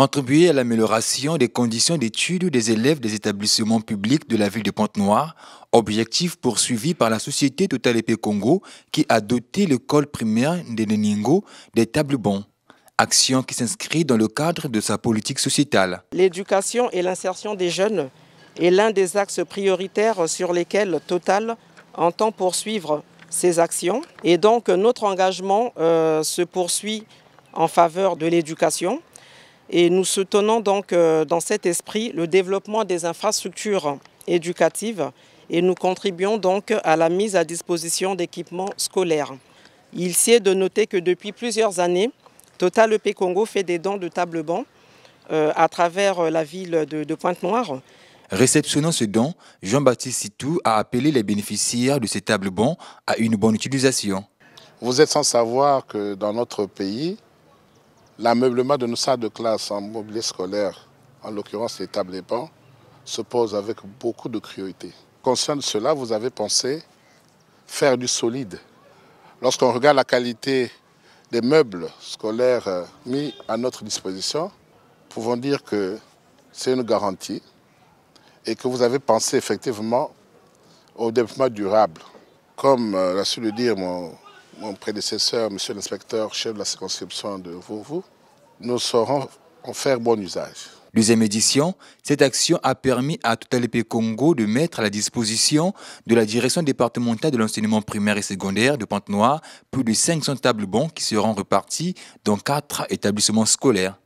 Contribuer à l'amélioration des conditions d'études des élèves des établissements publics de la ville de ponte noire objectif poursuivi par la société Total EP Congo qui a doté l'école primaire de Neningo des tables bons action qui s'inscrit dans le cadre de sa politique sociétale. L'éducation et l'insertion des jeunes est l'un des axes prioritaires sur lesquels Total entend poursuivre ses actions. Et donc notre engagement euh, se poursuit en faveur de l'éducation, et nous soutenons donc euh, dans cet esprit le développement des infrastructures éducatives et nous contribuons donc à la mise à disposition d'équipements scolaires. Il sied de noter que depuis plusieurs années, Total EP Congo fait des dons de table banc euh, à travers euh, la ville de Pointe-Noire. Réceptionnant ce don, Jean-Baptiste Sitou a appelé les bénéficiaires de ces tables bons à une bonne utilisation. Vous êtes sans savoir que dans notre pays, L'ameublement de nos salles de classe en mobilier scolaire, en l'occurrence les tables et bancs, se pose avec beaucoup de cruauté. Concernant cela, vous avez pensé faire du solide. Lorsqu'on regarde la qualité des meubles scolaires euh, mis à notre disposition, pouvons dire que c'est une garantie et que vous avez pensé effectivement au développement durable. Comme euh, l'a su le dire mon mon prédécesseur, monsieur l'inspecteur, chef de la circonscription de Vouvou, nous saurons en faire bon usage. Deuxième édition, cette action a permis à Totalépé Congo de mettre à la disposition de la direction départementale de l'enseignement primaire et secondaire de Pente-Noire plus de 500 tables bons qui seront reparties dans quatre établissements scolaires.